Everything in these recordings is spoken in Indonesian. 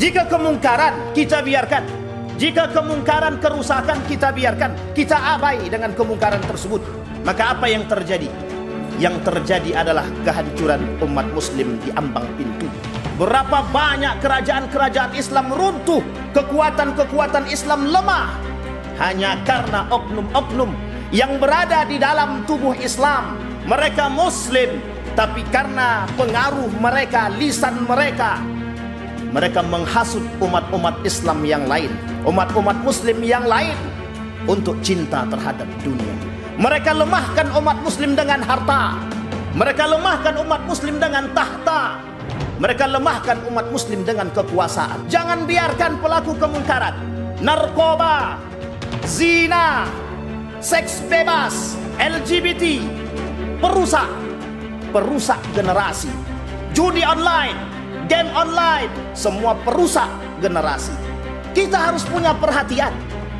Jika kemungkaran kita biarkan, jika kemungkaran kerusakan kita biarkan, kita abai dengan kemungkaran tersebut, maka apa yang terjadi? Yang terjadi adalah kehancuran umat muslim di ambang pintu. Berapa banyak kerajaan-kerajaan Islam runtuh, kekuatan-kekuatan Islam lemah hanya karena oknum-oknum yang berada di dalam tubuh Islam. Mereka muslim tapi karena pengaruh mereka, lisan mereka, mereka menghasut umat-umat Islam yang lain, umat-umat Muslim yang lain untuk cinta terhadap dunia. Mereka lemahkan umat Muslim dengan harta, mereka lemahkan umat Muslim dengan tahta, mereka lemahkan umat Muslim dengan kekuasaan. Jangan biarkan pelaku kemungkaran, narkoba, zina, seks bebas, LGBT, perusak, perusak generasi, judi online, game online, semua perusak generasi. Kita harus punya perhatian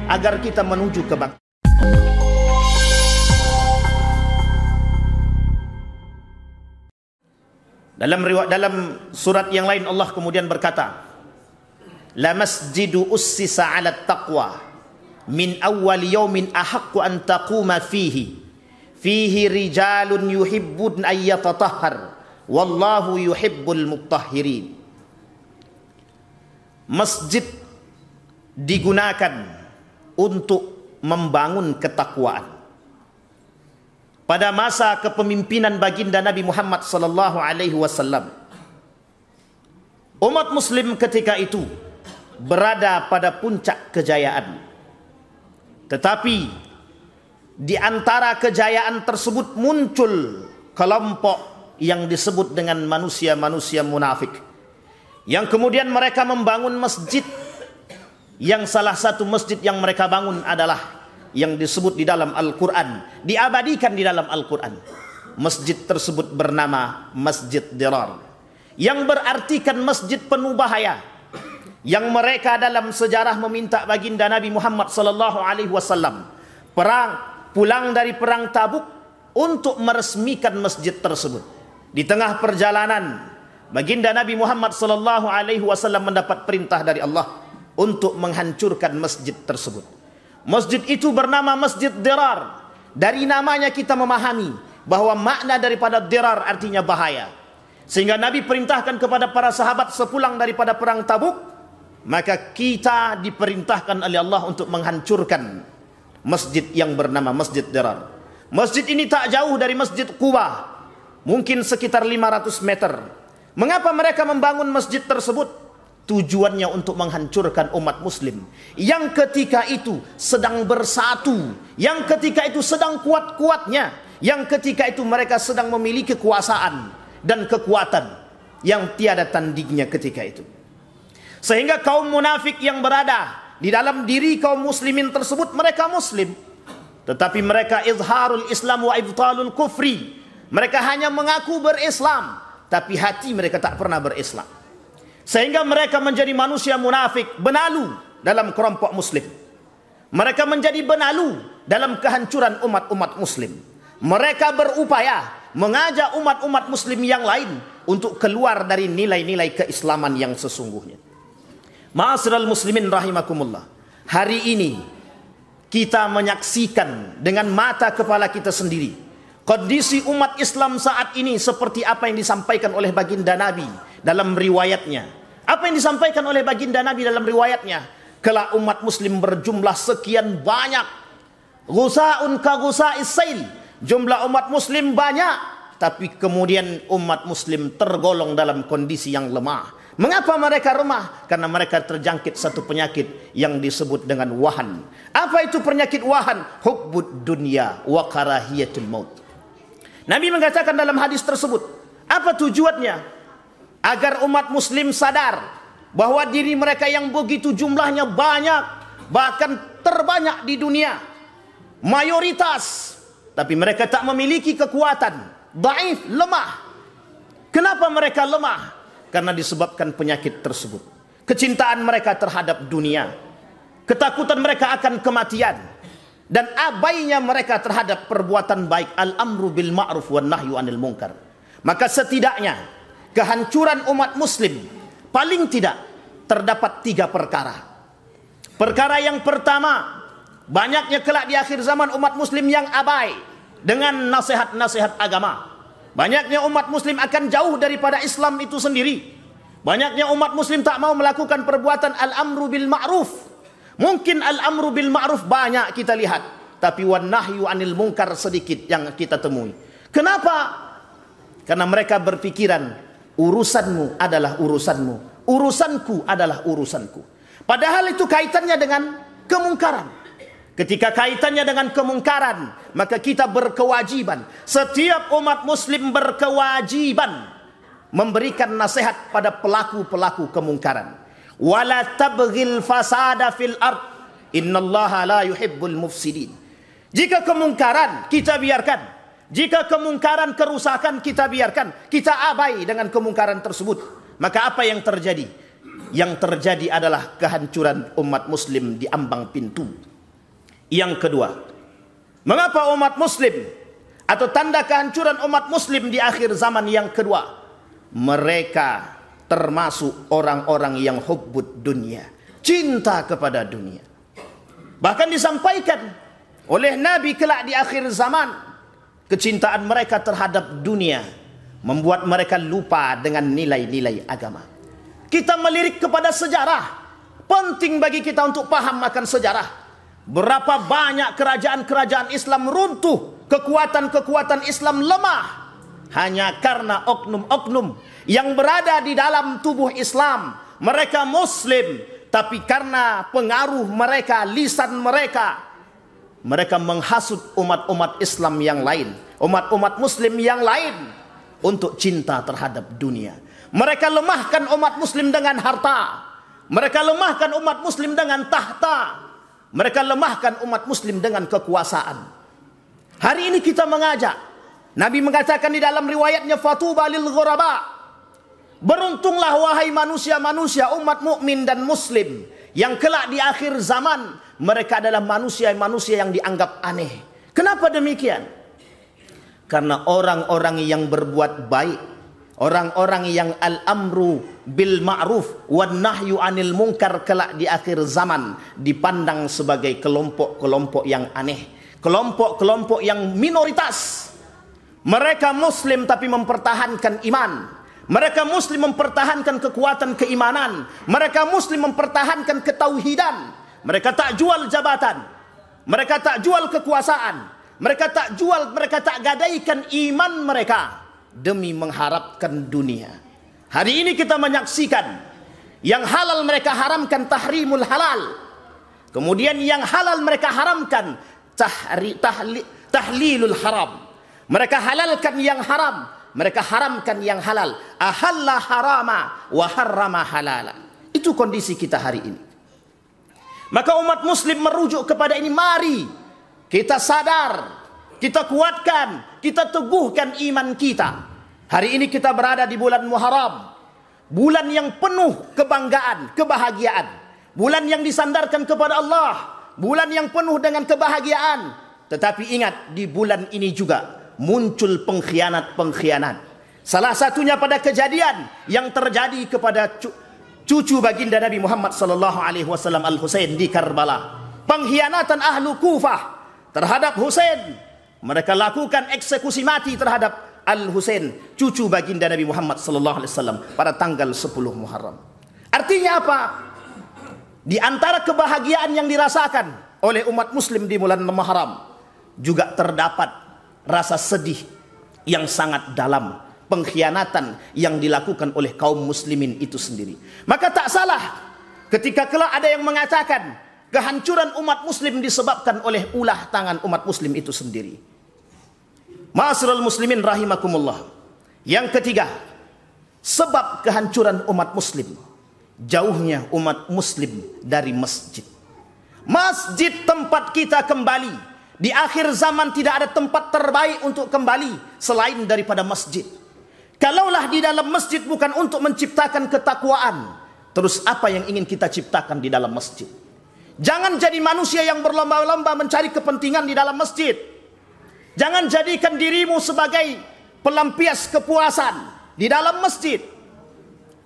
agar kita menuju ke bangsa. Dalam riwayat dalam surat yang lain Allah kemudian berkata, "La masjidu ussisa 'ala taqwa min awwal yawmin ahaqqu an taquma fihi fihi rijalun yuhibbun ay wallahu yuhibbul mutahhirin masjid digunakan untuk membangun ketakwaan pada masa kepemimpinan baginda Nabi Muhammad sallallahu alaihi wasallam umat muslim ketika itu berada pada puncak kejayaan tetapi di antara kejayaan tersebut muncul kelompok yang disebut dengan manusia-manusia munafik. Yang kemudian mereka membangun masjid. Yang salah satu masjid yang mereka bangun adalah yang disebut di dalam Al-Quran. Diabadikan di dalam Al-Quran. Masjid tersebut bernama Masjid Dirar. Yang berartikan masjid penuh bahaya. Yang mereka dalam sejarah meminta baginda Nabi Muhammad sallallahu alaihi wasallam perang pulang dari perang Tabuk untuk meresmikan masjid tersebut. di tengah perjalanan baginda Nabi Muhammad sallallahu alaihi wasallam mendapat perintah dari Allah untuk menghancurkan masjid tersebut. Masjid itu bernama Masjid Dirar. Dari namanya kita memahami bahawa makna daripada dirar artinya bahaya. Sehingga Nabi perintahkan kepada para sahabat sepulang daripada perang Tabuk, maka kita diperintahkan oleh Allah untuk menghancurkan masjid yang bernama Masjid Dirar. Masjid ini tak jauh dari Masjid Kubah mungkin sekitar 500 meter. Mengapa mereka membangun masjid tersebut? Tujuannya untuk menghancurkan umat muslim. Yang ketika itu sedang bersatu. Yang ketika itu sedang kuat-kuatnya. Yang ketika itu mereka sedang memiliki kekuasaan dan kekuatan. Yang tiada tandingnya ketika itu. Sehingga kaum munafik yang berada di dalam diri kaum muslimin tersebut mereka muslim. Tetapi mereka izharul islam wa ibtalul kufri mereka hanya mengaku berislam, tapi hati mereka tak pernah berislam. Sehingga mereka menjadi manusia munafik, benalu dalam kelompok muslim. Mereka menjadi benalu dalam kehancuran umat-umat muslim. Mereka berupaya mengajak umat-umat muslim yang lain untuk keluar dari nilai-nilai keislaman yang sesungguhnya. Ma'asral muslimin rahimakumullah. Hari ini kita menyaksikan dengan mata kepala kita sendiri Kondisi umat Islam saat ini seperti apa yang disampaikan oleh baginda Nabi dalam riwayatnya. Apa yang disampaikan oleh baginda Nabi dalam riwayatnya? Kelak umat muslim berjumlah sekian banyak. Gusaun ka gusa'is sail. Jumlah umat muslim banyak. Tapi kemudian umat muslim tergolong dalam kondisi yang lemah. Mengapa mereka lemah? Karena mereka terjangkit satu penyakit yang disebut dengan wahan. Apa itu penyakit wahan? Hubbud dunia wa karahiyatul maut Nabi mengatakan dalam hadis tersebut, apa tujuannya? Agar umat muslim sadar bahwa diri mereka yang begitu jumlahnya banyak, bahkan terbanyak di dunia, mayoritas, tapi mereka tak memiliki kekuatan, daif, lemah. Kenapa mereka lemah? Karena disebabkan penyakit tersebut. Kecintaan mereka terhadap dunia. Ketakutan mereka akan kematian dan abainya mereka terhadap perbuatan baik al-amru bil ma'ruf wan nahyu anil munkar maka setidaknya kehancuran umat muslim paling tidak terdapat tiga perkara perkara yang pertama banyaknya kelak di akhir zaman umat muslim yang abai dengan nasihat-nasihat agama banyaknya umat muslim akan jauh daripada Islam itu sendiri banyaknya umat muslim tak mau melakukan perbuatan al-amru bil ma'ruf Mungkin al-amru bil ma'ruf banyak kita lihat, tapi wan nahyu anil mungkar sedikit yang kita temui. Kenapa? Karena mereka berpikiran urusanmu adalah urusanmu, urusanku adalah urusanku. Padahal itu kaitannya dengan kemungkaran. Ketika kaitannya dengan kemungkaran, maka kita berkewajiban. Setiap umat muslim berkewajiban memberikan nasihat pada pelaku-pelaku kemungkaran wala tabghil fasada fil ard innallaha la yuhibbul mufsidin jika kemungkaran kita biarkan jika kemungkaran kerusakan kita biarkan kita abai dengan kemungkaran tersebut maka apa yang terjadi yang terjadi adalah kehancuran umat muslim di ambang pintu yang kedua mengapa umat muslim atau tanda kehancuran umat muslim di akhir zaman yang kedua mereka termasuk orang-orang yang hubbud dunia, cinta kepada dunia. Bahkan disampaikan oleh Nabi kelak di akhir zaman, kecintaan mereka terhadap dunia membuat mereka lupa dengan nilai-nilai agama. Kita melirik kepada sejarah. Penting bagi kita untuk paham akan sejarah. Berapa banyak kerajaan-kerajaan Islam runtuh, kekuatan-kekuatan Islam lemah, hanya karena oknum-oknum yang berada di dalam tubuh Islam. Mereka muslim, tapi karena pengaruh mereka, lisan mereka, mereka menghasut umat-umat Islam yang lain, umat-umat muslim yang lain untuk cinta terhadap dunia. Mereka lemahkan umat muslim dengan harta. Mereka lemahkan umat muslim dengan tahta. Mereka lemahkan umat muslim dengan kekuasaan. Hari ini kita mengajak Nabi mengatakan di dalam riwayatnya fatuba lil ghuraba. Beruntunglah wahai manusia-manusia umat mukmin dan muslim yang kelak di akhir zaman mereka adalah manusia-manusia yang dianggap aneh. Kenapa demikian? Karena orang-orang yang berbuat baik, orang-orang yang al-amru bil ma'ruf wan nahyu anil munkar kelak di akhir zaman dipandang sebagai kelompok-kelompok yang aneh, kelompok-kelompok yang minoritas mereka muslim tapi mempertahankan iman. Mereka muslim mempertahankan kekuatan keimanan. Mereka muslim mempertahankan ketauhidan. Mereka tak jual jabatan. Mereka tak jual kekuasaan. Mereka tak jual, mereka tak gadaikan iman mereka demi mengharapkan dunia. Hari ini kita menyaksikan yang halal mereka haramkan tahrimul halal. Kemudian yang halal mereka haramkan tahri, tahli, tahlilul haram. Mereka halalkan yang haram. Mereka haramkan yang halal. Ahalla harama wa harrama halala. Itu kondisi kita hari ini. Maka umat muslim merujuk kepada ini. Mari kita sadar. Kita kuatkan. Kita teguhkan iman kita. Hari ini kita berada di bulan Muharram. Bulan yang penuh kebanggaan, kebahagiaan. Bulan yang disandarkan kepada Allah. Bulan yang penuh dengan kebahagiaan. Tetapi ingat di bulan ini juga muncul pengkhianat-pengkhianat. Salah satunya pada kejadian yang terjadi kepada cucu baginda Nabi Muhammad sallallahu alaihi wasallam Al Husain di Karbala. Pengkhianatan ahlu Kufah terhadap Husain. Mereka lakukan eksekusi mati terhadap Al Husain, cucu baginda Nabi Muhammad sallallahu alaihi wasallam pada tanggal 10 Muharram. Artinya apa? Di antara kebahagiaan yang dirasakan oleh umat muslim di bulan Muharram juga terdapat rasa sedih yang sangat dalam pengkhianatan yang dilakukan oleh kaum muslimin itu sendiri. Maka tak salah ketika kelak ada yang mengatakan kehancuran umat muslim disebabkan oleh ulah tangan umat muslim itu sendiri. Ma'asrul muslimin rahimakumullah. Yang ketiga, sebab kehancuran umat muslim jauhnya umat muslim dari masjid. Masjid tempat kita kembali di akhir zaman tidak ada tempat terbaik untuk kembali selain daripada masjid. Kalaulah di dalam masjid bukan untuk menciptakan ketakwaan, terus apa yang ingin kita ciptakan di dalam masjid? Jangan jadi manusia yang berlomba-lomba mencari kepentingan di dalam masjid. Jangan jadikan dirimu sebagai pelampias kepuasan di dalam masjid.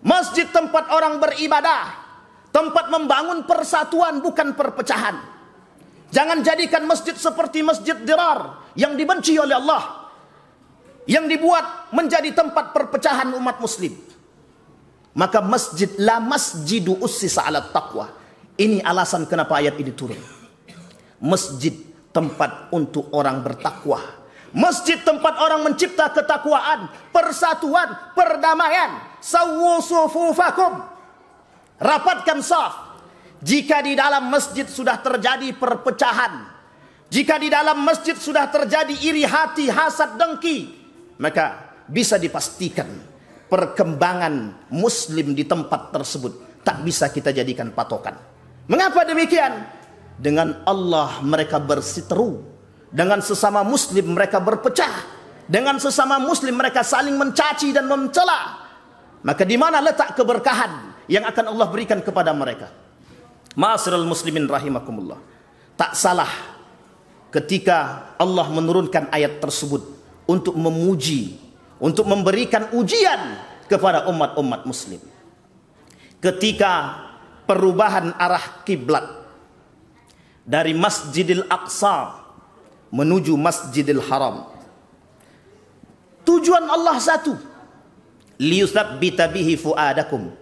Masjid tempat orang beribadah, tempat membangun persatuan bukan perpecahan. Jangan jadikan masjid seperti masjid dirar yang dibenci oleh Allah. Yang dibuat menjadi tempat perpecahan umat muslim. Maka masjid la masjidu ussisa ala taqwa. Ini alasan kenapa ayat ini turun. Masjid tempat untuk orang bertakwa. Masjid tempat orang mencipta ketakwaan, persatuan, perdamaian. Sawu sufufakum. Rapatkan saf. Jika di dalam masjid sudah terjadi perpecahan, jika di dalam masjid sudah terjadi iri hati, hasad, dengki, maka bisa dipastikan perkembangan muslim di tempat tersebut tak bisa kita jadikan patokan. Mengapa demikian? Dengan Allah mereka berseteru, dengan sesama muslim mereka berpecah, dengan sesama muslim mereka saling mencaci dan mencela. Maka di mana letak keberkahan yang akan Allah berikan kepada mereka? Ma'asirul muslimin rahimakumullah. Tak salah ketika Allah menurunkan ayat tersebut untuk memuji, untuk memberikan ujian kepada umat-umat muslim. Ketika perubahan arah kiblat dari Masjidil Aqsa menuju Masjidil Haram. Tujuan Allah satu. Liyusabbita bihi fuadakum.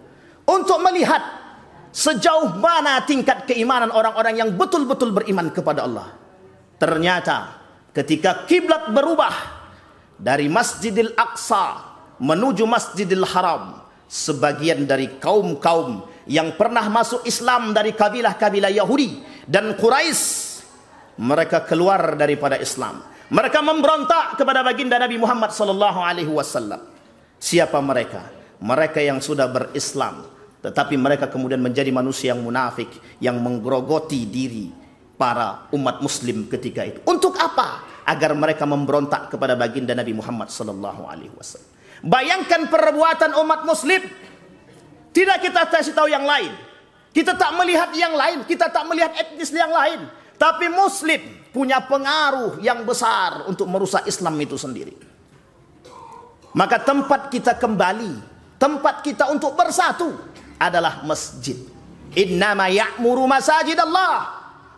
Untuk melihat Sejauh mana tingkat keimanan orang-orang yang betul-betul beriman kepada Allah. Ternyata ketika kiblat berubah dari Masjidil Aqsa menuju Masjidil Haram, sebagian dari kaum-kaum yang pernah masuk Islam dari kabilah-kabilah Yahudi dan Quraisy mereka keluar daripada Islam. Mereka memberontak kepada baginda Nabi Muhammad sallallahu alaihi wasallam. Siapa mereka? Mereka yang sudah berislam tetapi mereka kemudian menjadi manusia yang munafik yang menggerogoti diri para umat muslim ketika itu. Untuk apa? Agar mereka memberontak kepada baginda Nabi Muhammad SAW. Bayangkan perbuatan umat muslim. Tidak kita kasih tahu yang lain. Kita tak melihat yang lain, kita tak melihat etnis yang lain. Tapi muslim punya pengaruh yang besar untuk merusak Islam itu sendiri. Maka tempat kita kembali, tempat kita untuk bersatu adalah masjid. Innama ya'muru masajid Allah.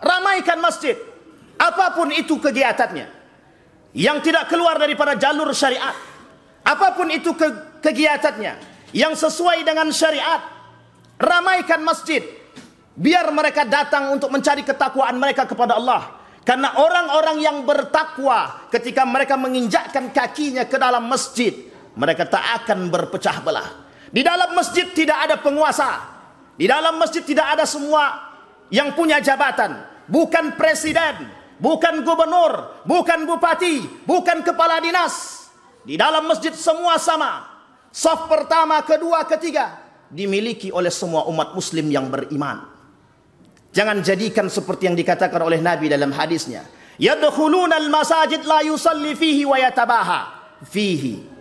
Ramaikan masjid. Apapun itu kegiatannya. Yang tidak keluar daripada jalur syariat. Apapun itu ke kegiatannya. Yang sesuai dengan syariat. Ramaikan masjid. Biar mereka datang untuk mencari ketakwaan mereka kepada Allah. Karena orang-orang yang bertakwa ketika mereka menginjakkan kakinya ke dalam masjid. Mereka tak akan berpecah belah. Di dalam masjid tidak ada penguasa. Di dalam masjid tidak ada semua yang punya jabatan. Bukan presiden, bukan gubernur, bukan bupati, bukan kepala dinas. Di dalam masjid semua sama. Saf pertama, kedua, ketiga. Dimiliki oleh semua umat muslim yang beriman. Jangan jadikan seperti yang dikatakan oleh Nabi dalam hadisnya. Yadkhuluna al-masajid la yusalli fihi wa yatabaha fihi.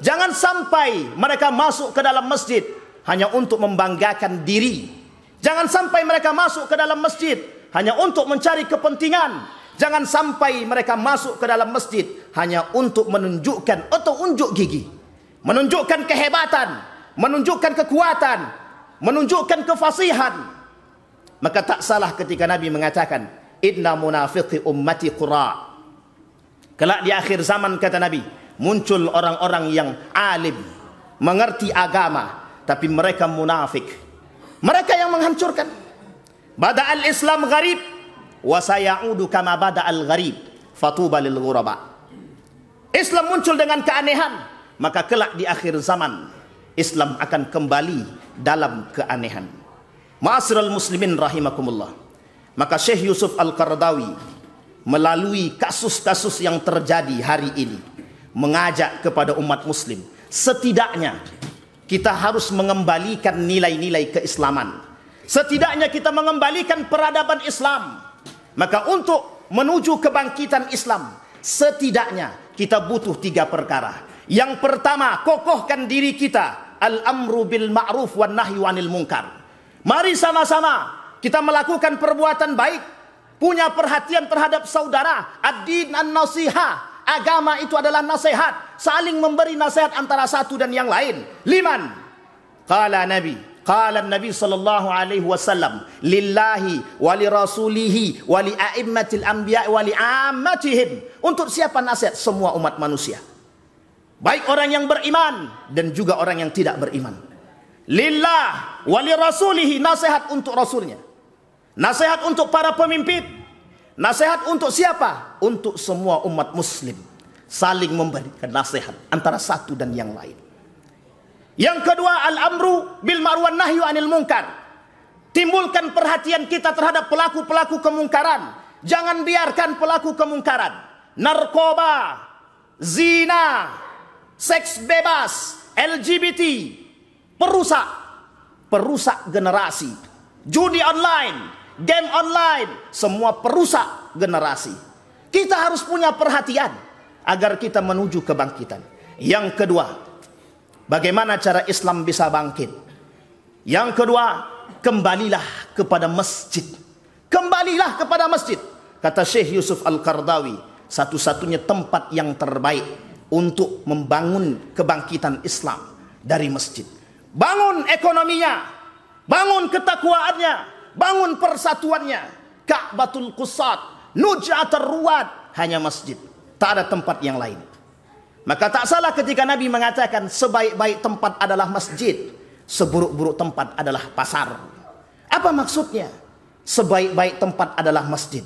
Jangan sampai mereka masuk ke dalam masjid hanya untuk membanggakan diri. Jangan sampai mereka masuk ke dalam masjid hanya untuk mencari kepentingan. Jangan sampai mereka masuk ke dalam masjid hanya untuk menunjukkan atau unjuk gigi. Menunjukkan kehebatan, menunjukkan kekuatan, menunjukkan kefasihan. Maka tak salah ketika Nabi mengatakan, "Inna munafiqi ummati qura." Kelak di akhir zaman kata Nabi, muncul orang-orang yang alim mengerti agama tapi mereka munafik mereka yang menghancurkan bada al-islam gharib wa sayaudu kama bada al-gharib fatuba lil ghuraba islam muncul dengan keanehan maka kelak di akhir zaman islam akan kembali dalam keanehan ma'asral muslimin rahimakumullah maka Syekh Yusuf Al-Qardawi melalui kasus-kasus yang terjadi hari ini mengajak kepada umat muslim setidaknya kita harus mengembalikan nilai-nilai keislaman. Setidaknya kita mengembalikan peradaban Islam. Maka untuk menuju kebangkitan Islam, setidaknya kita butuh tiga perkara. Yang pertama, kokohkan diri kita. Al-amru bil ma'ruf wa nahi wanil munkar. Mari sama-sama kita melakukan perbuatan baik. Punya perhatian terhadap saudara. Ad-din an-nasiha Agama itu adalah nasihat. Saling memberi nasihat antara satu dan yang lain. Liman. Kala Nabi. Qala Nabi sallallahu alaihi wasallam lillahi wa li rasulihi wa li aimmatil anbiya wa ammatihim. Untuk siapa nasihat? Semua umat manusia. Baik orang yang beriman dan juga orang yang tidak beriman. Lillah wa rasulihi nasihat untuk rasulnya. Nasihat untuk para pemimpin, Nasihat untuk siapa? Untuk semua umat muslim. Saling memberikan nasihat antara satu dan yang lain. Yang kedua, al-amru bil Marwan nahyu anil munkar. Timbulkan perhatian kita terhadap pelaku-pelaku kemungkaran. Jangan biarkan pelaku kemungkaran. Narkoba, zina, seks bebas, LGBT, perusak, perusak generasi, judi online, game online, semua perusak generasi. Kita harus punya perhatian agar kita menuju kebangkitan. Yang kedua, bagaimana cara Islam bisa bangkit? Yang kedua, kembalilah kepada masjid. Kembalilah kepada masjid. Kata Syekh Yusuf Al-Qardawi, satu-satunya tempat yang terbaik untuk membangun kebangkitan Islam dari masjid. Bangun ekonominya, bangun ketakwaannya, Bangun persatuannya. Ka'batul Qusat, Nuj'atul Ruwad, hanya masjid. Tak ada tempat yang lain. Maka tak salah ketika Nabi mengatakan sebaik-baik tempat adalah masjid, seburuk-buruk tempat adalah pasar. Apa maksudnya? Sebaik-baik tempat adalah masjid.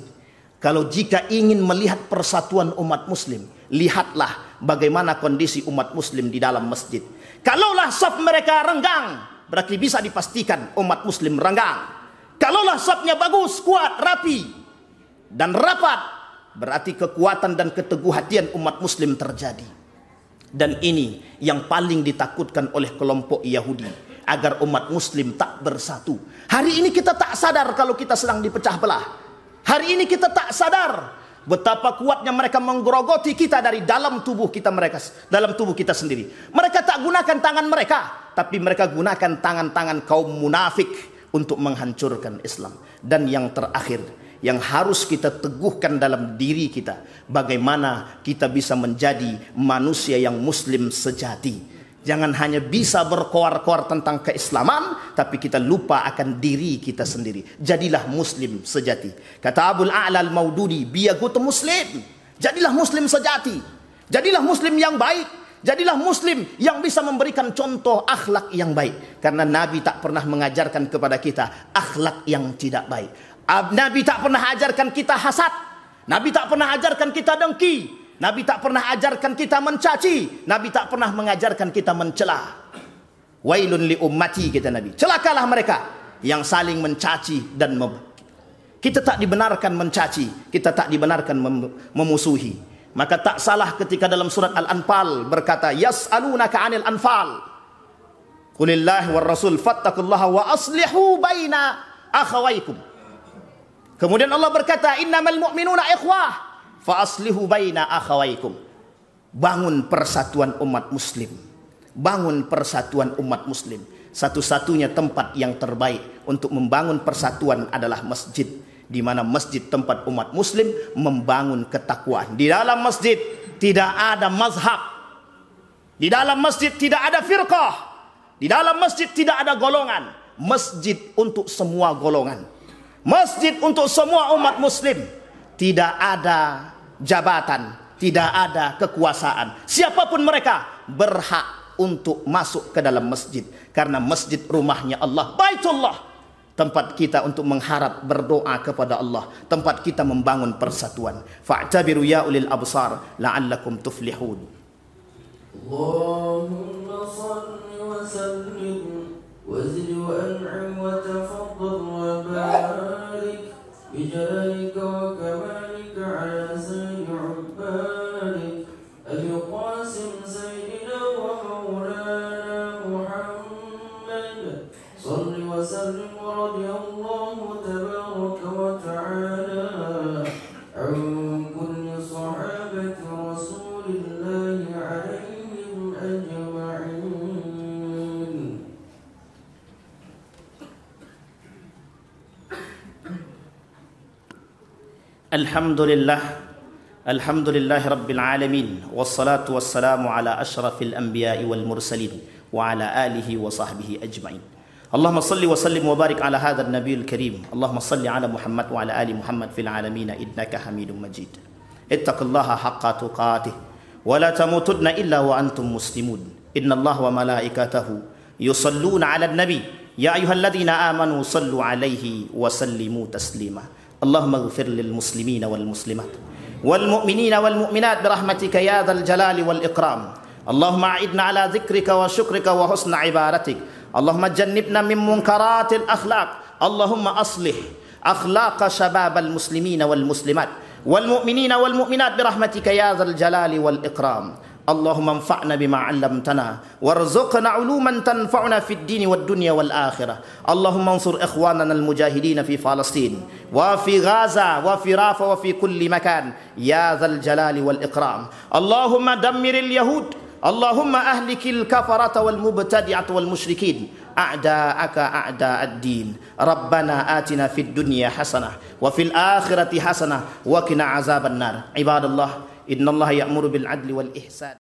Kalau jika ingin melihat persatuan umat muslim, lihatlah bagaimana kondisi umat muslim di dalam masjid. Kalaulah saf mereka renggang, berarti bisa dipastikan umat muslim renggang. Kalaulah sapnya bagus, kuat, rapi dan rapat, berarti kekuatan dan keteguhan umat muslim terjadi. Dan ini yang paling ditakutkan oleh kelompok Yahudi agar umat muslim tak bersatu. Hari ini kita tak sadar kalau kita sedang dipecah belah. Hari ini kita tak sadar betapa kuatnya mereka menggerogoti kita dari dalam tubuh kita mereka dalam tubuh kita sendiri. Mereka tak gunakan tangan mereka, tapi mereka gunakan tangan-tangan kaum munafik untuk menghancurkan Islam. Dan yang terakhir, yang harus kita teguhkan dalam diri kita, bagaimana kita bisa menjadi manusia yang muslim sejati. Jangan hanya bisa berkoar-koar tentang keislaman, tapi kita lupa akan diri kita sendiri. Jadilah muslim sejati. Kata Abul A'la al-Maududi, biagutu muslim. Jadilah muslim sejati. Jadilah muslim yang baik. Jadilah Muslim yang bisa memberikan contoh akhlak yang baik. Karena Nabi tak pernah mengajarkan kepada kita akhlak yang tidak baik. Nabi tak pernah ajarkan kita hasad. Nabi tak pernah ajarkan kita dengki. Nabi tak pernah ajarkan kita mencaci. Nabi tak pernah mengajarkan kita mencela. Wailun li ummati kita Nabi. Celakalah mereka yang saling mencaci dan mem- kita tak dibenarkan mencaci, kita tak dibenarkan mem- memusuhi maka tak salah ketika dalam surat Al-Anfal berkata yas'alunaka 'anil anfal qulillahi war rasul fattaqullaha wa aslihu baina akhawaykum kemudian Allah berkata innamal mu'minuna ikhwah fa aslihu baina akhawaykum bangun persatuan umat muslim bangun persatuan umat muslim satu-satunya tempat yang terbaik untuk membangun persatuan adalah masjid di mana masjid tempat umat muslim membangun ketakwaan. Di dalam masjid tidak ada mazhab. Di dalam masjid tidak ada firqah. Di dalam masjid tidak ada golongan. Masjid untuk semua golongan. Masjid untuk semua umat muslim. Tidak ada jabatan, tidak ada kekuasaan. Siapapun mereka berhak untuk masuk ke dalam masjid karena masjid rumahnya Allah, Baitullah tempat kita untuk mengharap berdoa kepada Allah, tempat kita membangun persatuan. Fa'tabiru ya ulil absar la'allakum tuflihun. Allah الحمد لله الحمد لله رب العالمين والصلاة والسلام على أشرف الأنبياء والمرسلين وعلى آله وصحبه أجمعين اللهم صل وسلم وبارك على هذا النبي الكريم اللهم صل على محمد وعلى آل محمد في العالمين إنك حميد مجيد اتق الله حق تقاته ولا تموتن إلا وأنتم مسلمون إن الله وملائكته يصلون على النبي يا أيها الذين آمنوا صلوا عليه وسلموا تسليما اللهم اغفر للمسلمين والمسلمات والمؤمنين والمؤمنات برحمتك يا ذا الجلال والإكرام اللهم أعدنا على ذكرك وشكرك وحسن عبادتك اللهم جنبنا من منكرات الأخلاق اللهم أصلح أخلاق شباب المسلمين والمسلمات والمؤمنين والمؤمنات برحمتك يا ذا الجلال والإكرام اللهم انفعنا بما علمتنا وارزقنا علوما تنفعنا في الدين والدنيا والآخرة اللهم انصر إخواننا المجاهدين في فلسطين وفي غازة وفي رافة وفي كل مكان يا ذا الجلال والإكرام اللهم دمر اليهود اللهم أهلك الكفرة والمبتدعة والمشركين أعداءك أعداء الدين ربنا آتنا في الدنيا حسنة وفي الآخرة حسنة وقنا عذاب النار عباد الله إن الله يأمر بالعدل والإحسان